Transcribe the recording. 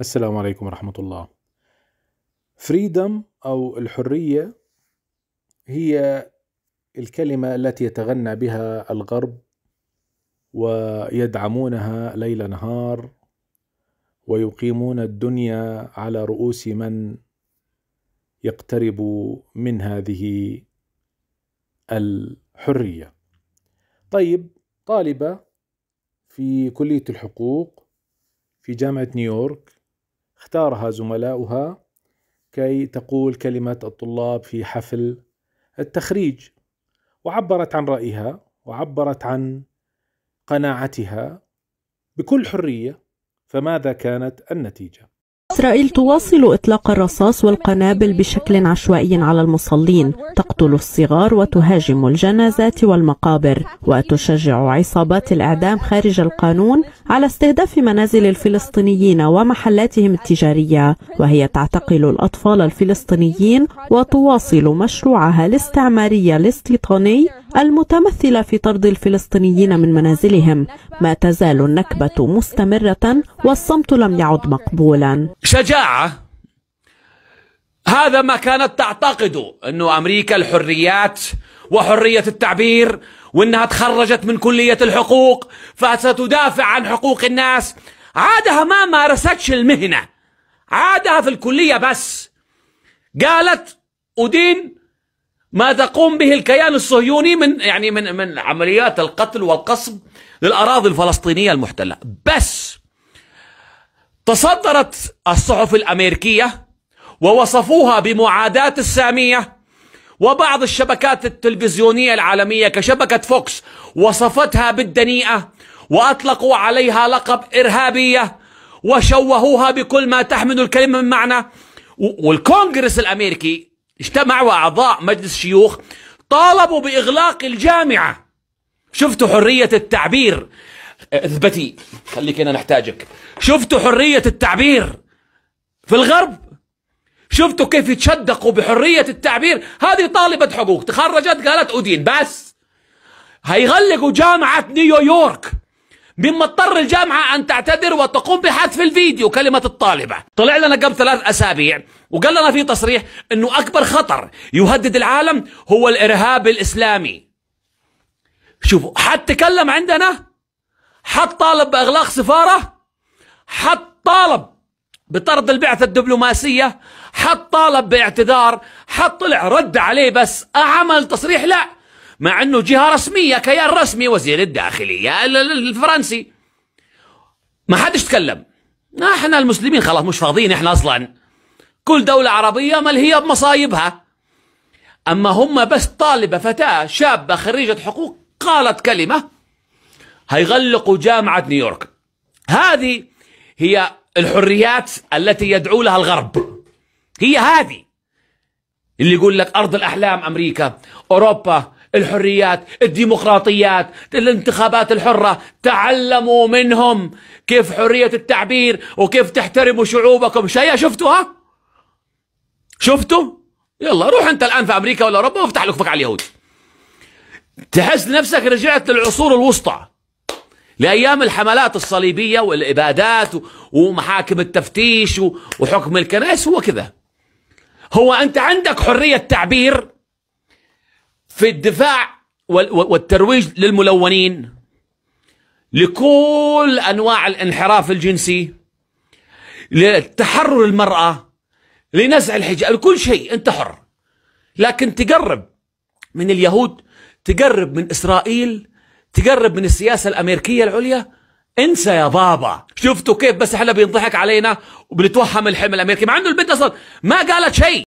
السلام عليكم ورحمة الله فريدم أو الحرية هي الكلمة التي يتغنى بها الغرب ويدعمونها ليل نهار ويقيمون الدنيا على رؤوس من يقترب من هذه الحرية طيب طالبة في كلية الحقوق في جامعة نيويورك اختارها زملاؤها كي تقول كلمة الطلاب في حفل التخريج وعبرت عن رأيها وعبرت عن قناعتها بكل حرية فماذا كانت النتيجة؟ إسرائيل تواصل إطلاق الرصاص والقنابل بشكل عشوائي على المصلين تقتل الصغار وتهاجم الجنازات والمقابر وتشجع عصابات الإعدام خارج القانون على استهداف منازل الفلسطينيين ومحلاتهم التجارية وهي تعتقل الأطفال الفلسطينيين وتواصل مشروعها الاستعماري الاستيطاني المتمثلة في طرد الفلسطينيين من منازلهم ما تزال النكبة مستمرة والصمت لم يعد مقبولا شجاعة هذا ما كانت تعتقده أنه أمريكا الحريات وحرية التعبير وأنها تخرجت من كلية الحقوق فستدافع عن حقوق الناس عادها ما مارستش المهنة عادها في الكلية بس قالت أدين ما تقوم به الكيان الصهيوني من يعني من من عمليات القتل والقصب للاراضي الفلسطينيه المحتله بس تصدرت الصحف الامريكيه ووصفوها بمعاداه الساميه وبعض الشبكات التلفزيونيه العالميه كشبكه فوكس وصفتها بالدنيئه واطلقوا عليها لقب ارهابيه وشوهوها بكل ما تحمل الكلمه من معنى والكونغرس الامريكي اجتمعوا أعضاء مجلس شيوخ طالبوا بإغلاق الجامعة شفتوا حرية التعبير اثبتي خليك هنا نحتاجك شفتوا حرية التعبير في الغرب شفتوا كيف يتشدقوا بحرية التعبير هذه طالبة حقوق تخرجت قالت أدين بس هيغلقوا جامعة نيويورك مما اضطر الجامعة أن تعتذر وتقوم بحذف الفيديو كلمة الطالبة طلع لنا قبل ثلاث أسابيع وقال لنا في تصريح أنه أكبر خطر يهدد العالم هو الإرهاب الإسلامي شوفوا حد تكلم عندنا حد طالب بإغلاق سفارة حد طالب بطرد البعثة الدبلوماسية حد طالب باعتذار حد طلع رد عليه بس عمل تصريح لا مع أنه جهة رسمية كيان رسمي وزير الداخلية الفرنسي ما حدش تكلم احنا المسلمين خلاص مش فاضيين احنا اصلا كل دولة عربية ملهية بمصايبها اما هم بس طالبة فتاة شابة خريجة حقوق قالت كلمة هيغلقوا جامعة نيويورك هذه هي الحريات التي يدعو لها الغرب هي هذه اللي يقول لك أرض الأحلام أمريكا أوروبا الحريات الديمقراطيات الانتخابات الحرة تعلموا منهم كيف حرية التعبير وكيف تحترموا شعوبكم شيء شفتوها شفتوا يلا روح انت الآن في أمريكا ولا أوروبا وافتح لك فك على اليهود تحس نفسك رجعت للعصور الوسطى لأيام الحملات الصليبية والإبادات ومحاكم التفتيش وحكم الكنائس هو كذا هو أنت عندك حرية تعبير في الدفاع والترويج للملونين لكل أنواع الانحراف الجنسي لتحرر المرأة لنزع الحجاب لكل شيء أنت حر لكن تقرب من اليهود تقرب من إسرائيل تقرب من السياسة الأمريكية العليا انسى يا بابا شفتوا كيف بس احنا بينضحك علينا وبنتوهم الحلم الامريكي مع انه البنت اصلا ما قالت شيء